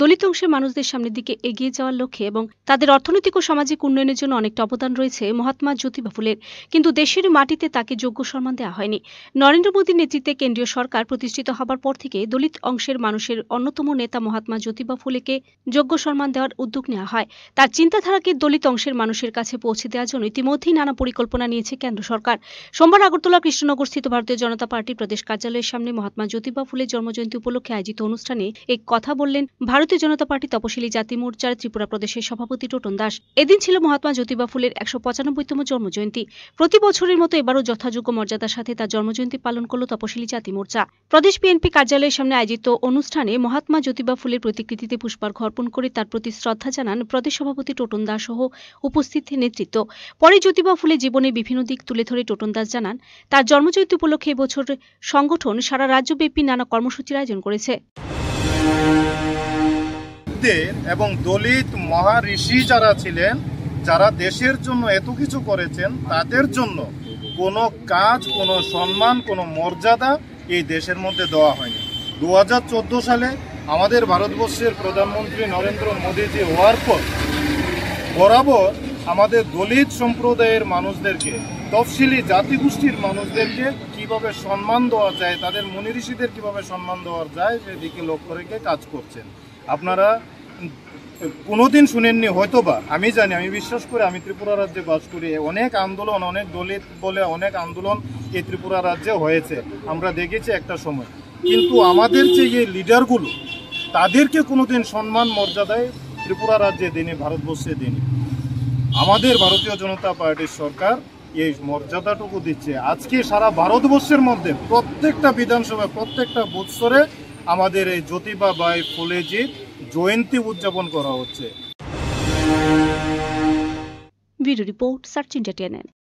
দলিত অংশের মানুষদের সামনের দিকে এগিয়ে যাওয়ার লক্ষ্যে এবং তাদের অর্থনৈতিক ও সামাজিক উন্নয়নের জন্য অনেকটা অবদান রয়েছে মহাত্মা জ্যোতিবা ফুলের কিন্তু দেশের মাটিতে তাকে যোগ্য সম্মান দেওয়া হয়নি নরেন্দ্র মোদীর নেতৃত্বে কেন্দ্রীয় সরকার প্রতিষ্ঠিত হবার পর থেকে দলিত অংশের মানুষের অন্যতম নেতা মহাত্মা জ্যোতিবা ফুলেকে যোগ্য সম্মান দেওয়ার উদ্যোগ নেওয়া হয় তার চিন্তাধারাকে দলিত অংশের মানুষের কাছে পৌঁছে দেওয়ার জন্য ইতিমধ্যেই নানা পরিকল্পনা নিয়েছে কেন্দ্র সরকার সোমবার আগরতলা কৃষ্ণনগর স্থিত ভারতীয় জনতা পার্টির প্রদেশ কার্যালয়ের সামনে মহাত্মা জ্যোতিবা ফুলের জন্মজয়ন্তী উপলক্ষে আয়োজিত অনুষ্ঠানে এক কথা বললেন ভারত ভারতীয় জনতা পার্টি তপশিলি জাতি মোর্চার ত্রিপুরা প্রদেশের সভাপতি টোটন দাস এদিন ছিল মহাত্মা জ্যোতিবা ফুলের একশো পঁচানব্বইতম জন্মজয়ন্তী প্রতি বছরের মতো এবারও যথাযোগ্য মর্যাদার সাথে তার জন্মজয়ন্তী পালন করল তপশিলি জাতি মোর্চা প্রদেশ বিএনপি কার্যালয়ের সামনে আয়োজিত অনুষ্ঠানে মহাত্মা জ্যোতিবা ফুলের প্রতিকৃতিতে পুষ্পার্ঘ অর্পণ করে তার প্রতি শ্রদ্ধা জানান প্রদেশ সভাপতি টোটন দাস সহ উপস্থিত নেতৃত্ব পরে জ্যোতিবা ফুলে জীবনের বিভিন্ন দিক তুলে ধরে টোটন দাস জানান তার জন্মজয়ন্তী উপলক্ষে এবছর সংগঠন সারা রাজ্যব্যাপী নানা কর্মসূচির আয়োজন করেছে বৈদ্যের এবং দলিত মহারিষি যারা ছিলেন যারা দেশের জন্য এত কিছু করেছেন তাদের জন্য কোনো কাজ কোনো সম্মান কোনো মর্যাদা এই দেশের মধ্যে দেওয়া হয়নি দু সালে আমাদের ভারতবর্ষের প্রধানমন্ত্রী নরেন্দ্র মোদীজি হওয়ার পর বরাবর আমাদের দলিত সম্প্রদায়ের মানুষদেরকে তফসিলি জাতিগোষ্ঠীর মানুষদেরকে কিভাবে সম্মান দেওয়া যায় তাদের মনিঋষিদের কিভাবে সম্মান দেওয়া যায় সেদিকে লক্ষ্য রেখে কাজ করছেন আপনারা কোনোদিন শুনেননি হয়তো বা আমি জানি আমি বিশ্বাস করি আমি ত্রিপুরা রাজ্যে বাস করি অনেক আন্দোলন অনেক দলিত বলে অনেক আন্দোলন এই ত্রিপুরা রাজ্যে হয়েছে আমরা দেখেছি একটা সময় কিন্তু আমাদের যে এই লিডারগুলো তাদেরকে কোনোদিন সম্মান মর্যাদায় ত্রিপুরা রাজ্যে দিনে ভারতবর্ষে দিনে আমাদের ভারতীয় জনতা পার্টির সরকার এই মর্যাদাটুকু দিচ্ছে আজকে সারা ভারতবর্ষের মধ্যে প্রত্যেকটা বিধানসভায় প্রত্যেকটা বৎসরে আমাদের এই জ্যোতিবা বাই ফুলেজির জয়ন্তী উদযাপন করা হচ্ছে ভিডিও রিপোর্ট সার্চ ইন্ডিয়া